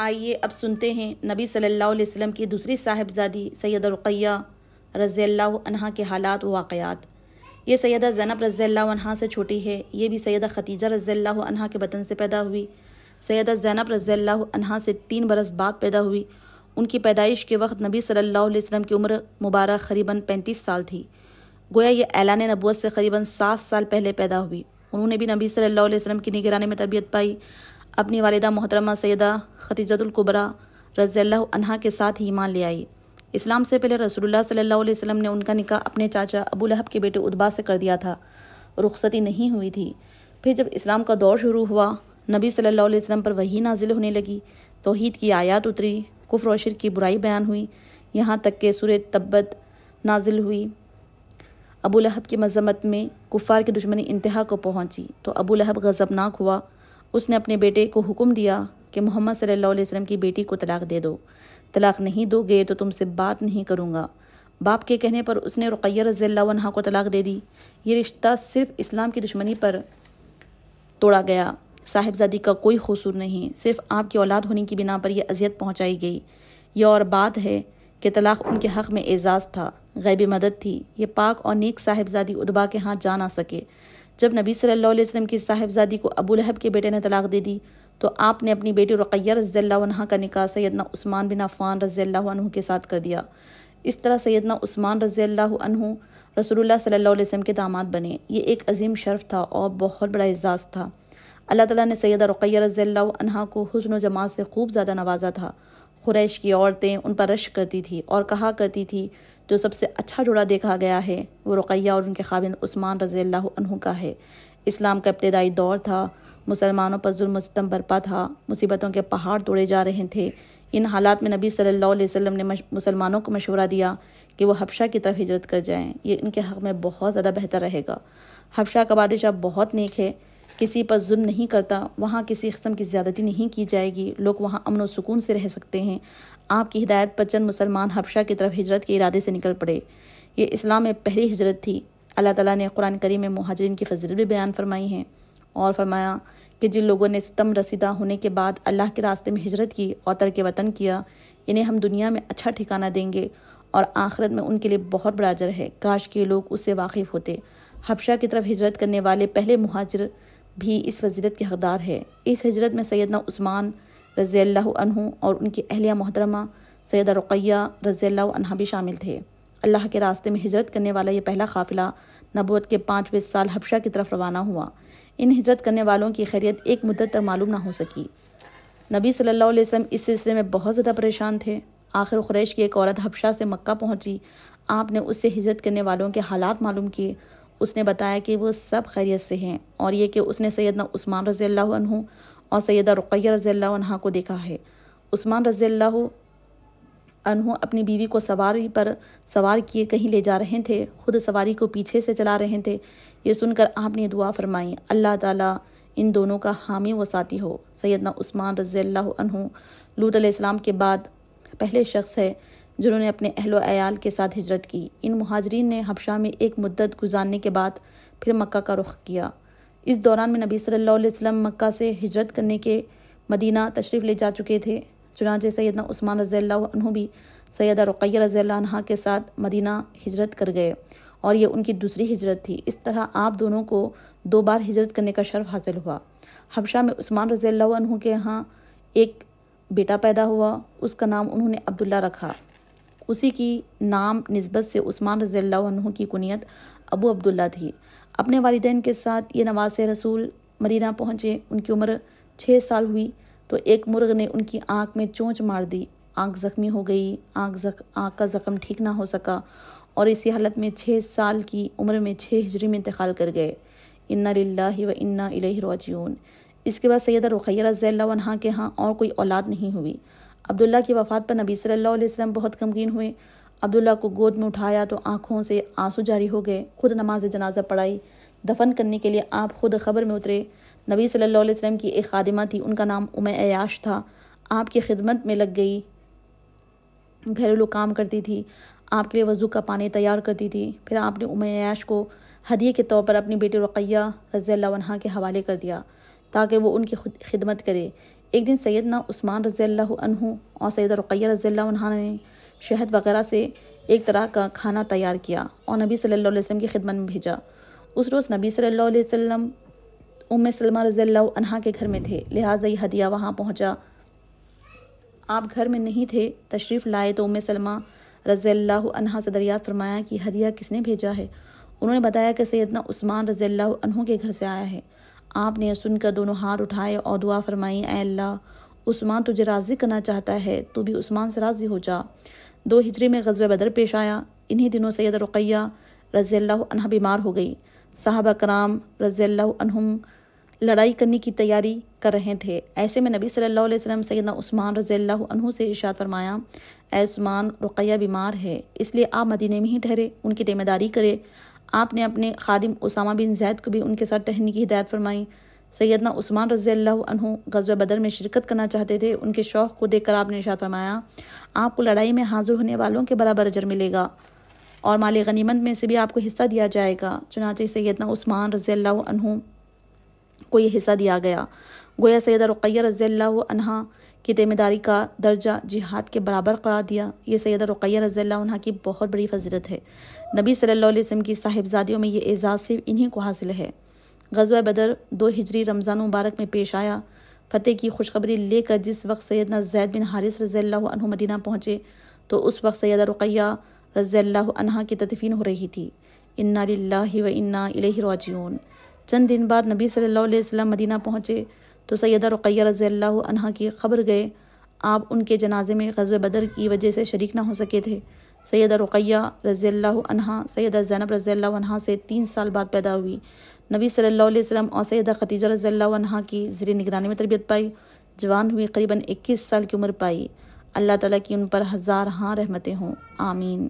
आइए अब सुनते हैं नबी सल्लल्लाहु अलैहि वसल्लम की दूसरी साहिबजादी सैयद रुक़ैया रज़ी अनहा के हालात व वाक़ात ये सैदा ज़ैनब रज़ी से छोटी है ये भी सैदा खतीजा रज़ी के बतन से पैदा हुई सैदा ज़ैनब रज़ी से तीन बरस बाद पैदा हुई उनकी पैदाइश के वक्त नबी सल्लल्लाहु अलैहि वसल्लम की उम्र मुबारक करीबन पैंतीस साल थी गोया ये ऐलान नबूत से करीबन सात साल पहले पैदा हुई उन्होंने भी नबी सल्लल्लाहु अलैहि वसल्लम की निगरानी में तरबियत पाई अपनी वालदा मोहतरमा सैदा खतीजतुल्कुबरा रज़ील्ला के साथ ही ईमान ले आई इस्लाम से पहले रसूल सल्ला वसम ने उनका निकाह अपने चाचा अबू लहब के बेटे उदबा से कर दिया था रुखसती नहीं हुई थी फिर जब इस्लाम का दौर शुरू हुआ नबी सल्लल्लाहु अलैहि वसल्लम पर वही नाजिल होने लगी तोहद की आयात उतरी कुफ्र और की बुराई बयान हुई यहाँ तक के सुर तब्बत नाजिल हुई अबू लहब की मजम्मत में कुफ़ार की दुश्मनी इंतहा को पहुँची तो अबू लहब गज़बनाक हुआ उसने अपने बेटे को हुक्म दिया कि मोहम्मद सल्लल्लाहु अलैहि वसल्लम की बेटी को तलाक दे दो तलाक नहीं दोगे तो तुमसे बात नहीं करूँगा बाप के कहने पर उसने रुकैया रज़ील्ला को तलाक दे दी ये रिश्ता सिर्फ इस्लाम की दुश्मनी पर तोड़ा गया साहिबजादी का कोई कसूर नहीं सिर्फ आपकी औलाद होने की बिना पर यह अजियत पहुँचाई गई यह और बात है कि तलाक उनके हक़ में एजाज़ था गैबी मदद थी ये पाक और नेक साहिबजादी उदबा के हाथ जा ना सके जब नबी सल्लल्लाहु अलैहि वसल्लम की साहिबजादी को अबू लहब के बेटे ने तलाक दे दी तो आपने अपनी बेटी रक़ैया रज़ील्ला का निकाह सैदना उस्मान बिन अफ़ान रज़ील्ला के साथ कर दिया इस तरह सैदना उस्मान रज़ी रसूलुल्लाह सल्लल्लाहु अलैहि वसल्लम के दामाद बने ये एक अजीम शर्फ था और बहुत बड़ा एजाज़ था अल्लाह ताला ने सैदा रक़ैया रज़ील्ला को हसन जमात से खूब ज़्यादा नवाजा था खुरैश की औरतें उन पर रश करती थी और कहा करती थी जो सबसे अच्छा जोड़ा देखा गया है वो रुकैया और उनके खाबिन उस्मान रज़ी अल्लाह का है इस्लाम का इब्तदाई दौर था मुसलमानों पर जुल्म सितम बरपा था मुसीबतों के पहाड़ तोड़े जा रहे थे इन हालात में नबी सल्लल्लाहु अलैहि वसल्लम ने मुसलमानों को मशवरा दिया कि वह हबशा की तरफ हिजरत कर जाएँ ये इनके हक़ में बहुत ज़्यादा बेहतर रहेगा हबशा का बादशाह बहुत नेक है किसी पर जुल्म नहीं करता वहाँ किसी कस्म की ज़्यादती नहीं की जाएगी लोग वहाँ अमन व सुकून से रह सकते हैं आपकी हिदायत पर चंद मुसलमान हबशा की तरफ हिजरत के इरादे से निकल पड़े ये इस्लाम में पहली हिजरत थी अल्लाह ताला ने कुरान करीम में महाजरीन की फजील भी बयान फरमाई हैं और फरमाया कि जिन लोगों ने स्तम रसीदा होने के बाद अल्लाह के रास्ते में हिजरत की और तर्क वतन किया इन्हें हम दुनिया में अच्छा ठिकाना देंगे और आखिरत में उनके लिए बहुत बड़ा अजर है काश के लोग उससे वाकिफ़ होते हबशा की तरफ हिजरत करने वाले पहले महाजर भी इस वजीरत के हकदार है इस हजरत में सैदना उस्मान रज़ी अल्लाह और उनकी अहलिया मोहतरमा सैदा रुकैया रज़ी अल्लाह भी शामिल थे अल्लाह के रास्ते में हिजरत करने वाला यह पहला काफिला नबूत के पाँचवें साल हबशा की तरफ रवाना हुआ इन हिजरत करने वालों की खैरियत एक मुद्दत तक मालूम ना हो सकी नबी सल्लल्लाहु अलैहि वसल्लम इस सिलसिले में बहुत ज़्यादा परेशान थे आखिर खुरैश की एक औरत हबशा से मक्का पहुंची आपने उससे हिजरत करने वालों के हालात मालूम किए उसने बताया कि वह सब खैरियत से हैं और ये कि उसने सैदना उस्मान रज़ी अल्लाह और सैदा रुकैया रज़ी अल्लाह को देखा है उस्मान रज़ी अल्लाह अपनी बीवी को सवारी पर सवार किए कहीं ले जा रहे थे खुद सवारी को पीछे से चला रहे थे ये सुनकर आपने दुआ फरमाई अल्लाह ताला इन दोनों का हामी व साथी हो सैदना उस्मान रज़ी अल्लाह लूत के बाद पहले शख्स है जिन्होंने अपने अहलोयाल के साथ हिजरत की इन महाजरीन ने हबशा में एक मुद्दत गुजारने के बाद फिर मक्का का रुख किया इस दौरान में नबी सल्लल्लाहु अलैहि वसल्लम मक्का से हिजरत करने के मदीना तशरीफ़ ले जा चुके थे चुनाचे सैदना उस्मान रज़ी भी सैदा रुकैया रज़ी के साथ मदीना हिजरत कर गए और यह उनकी दूसरी हिजरत थी इस तरह आप दोनों को दो बार हिजरत करने का शर्फ हासिल हुआ हबशा में उस्मान रज़ी के यहाँ एक बेटा पैदा हुआ उसका नाम उन्होंने अब्दुल्ला रखा उसी की नाम नस्बत से उस्मान रज़ी की कुनीत अबू अब्दुल्ला थी अपने वालदेन के साथ ये नवाज रसूल मदीना पहुँचे उनकी उम्र छः साल हुई तो एक मुर्ग ने उनकी आँख में चोंच मार दी आँख ज़ख्मी हो गई आँख जख आँख का ज़ख़म ठीक ना हो सका और इसी हालत में छः साल की उम्र में छः हिजरी में इंतकाल कर गए इन्ना लाला व इन्ना इलाही इसके बाद सैदा रुखैर रज़ी के यहाँ और कोई औलाद नहीं हुई अब्दुल्ला की वफ़ात पर नबी सल्लल्लाहु अलैहि वसल्लम बहुत गमगीन हुए अब्दुल्ला को गोद में उठाया तो आंखों से आंसू जारी हो गए खुद नमाज जनाजा पढ़ाई दफन करने के लिए आप खुद खबर में उतरे नबी सल्लल्लाहु अलैहि वसल्लम की एक खादिमा थी उनका नाम उमय अयाश था आपकी खिदमत में लग गई घरेलू काम करती थी आपके लिए वज़ू का पानी तैयार करती थी फिर आपने उम अयाश को हदिये के तौर पर अपनी बेटी रुकैया रज़ी के हवाले कर दिया ताकि वो उनकी खिदमत करे एक दिन सैदना उस्मान रज़ी और सैद रुकैया रज़ी ने शहद वगैरह से एक तरह का खाना तैयार किया और नबी सल्लल्लाहु अलैहि वसल्लम की खिदमत में भेजा उस रोज़ नबी सल्लल्लाहु अलैहि वसल्लम उम सलमा रज़ी के घर में थे लिहाजा ही हदिया वहाँ पहुँचा आप घर में नहीं थे तशरीफ़ लाए तो उम सलमा रज़ी से दरियात फरमाया कि हदिया किसने भेजा है उन्होंने बताया कि सैदना उस्मान रज़ी के घर से आया है आपने सुनकर दोनों हाथ उठाए और दुआ फरमाई अल्लाह उस्मान तुझे राज़ी करना चाहता है तू भी उस्मान से राज़ी हो जा दो हिजरी में गजब बदर पेश आया इन्हीं दिनों सैद रुकैया रज़ी बीमार हो गई साहबा कराम रज़ी लड़ाई करने की तैयारी कर रहे थे ऐसे में नबी सल्लल्लाहु अलैहि वसल्लम सैदना उस्मान रजील्ला से इशाद फरमाया ए उस्मान रुकैया बीमार है इसलिए आप मदीने में ही ठहरे उनकी जिम्मेदारी करें आपने अपने खादिम उसामा बिन जैद को भी उनके साथ टहने की हिदायत फरमाई सैदना उस्मान रज़ी गजब बदर में शिरकत करना चाहते थे उनके शौक़ को देखकर आपने इशारा फरमाया आपको लड़ाई में हाजिर होने वालों के बराबर अजर मिलेगा और माल गनीमत में से भी आपको हिस्सा दिया जाएगा चुनाचे सैदना उस्मान रज़ी को यह हिस्सा दिया गया गोया सैद रुकैया रज़ील्ला अनहा की जिम्मेदारी का दर्जा जिहाद के बराबर करार दिया ये सैद रुकैया रज़ील्ला की बहुत बड़ी फजीलत है नबी सल्लल्लाहु अलैहि वसल्लम की साहिबजादियों में ये एज़ाज़ सिर्फ इन्हीं को हासिल है गजवा बदर दो हिजरी रमज़ान मुबारक में पेश आया फतेह की खुशखबरी लेकर जिस वक्त सैदना जैद बिन हारिस रज़ील्ला मदीना पहुँचे तो उस वक्त सैदा रुकैया रज़ील्ला अनहा की तदफीन हो रही थी इन्ना व इन्ना इलेही राजियून चंद दिन बाद नबी सल्लल्लाहु अलैहि वसल्लम मदीना पहुँचे तो सैद रुकैया रज़ी अल्लाह की खबर गए आप उनके जनाजे में गजब बदर की वजह से शरीक ना हो सके थे सैद रुकैया रज़ी अल्लाह सैद ज़ैनब रज़ी अल्लाह से तीन साल बाद पैदा हुई नबी सल्लल्लाहु अलैहि वसल्लम और सैदा खतीजा रज़ी अल्लाह की ज़र निगरानी में तरबियत पाई जवान हुई करीबन इक्कीस साल की उम्र पाई अल्लाह ताला की उन पर हज़ार हाँ रहमतें हों आमीन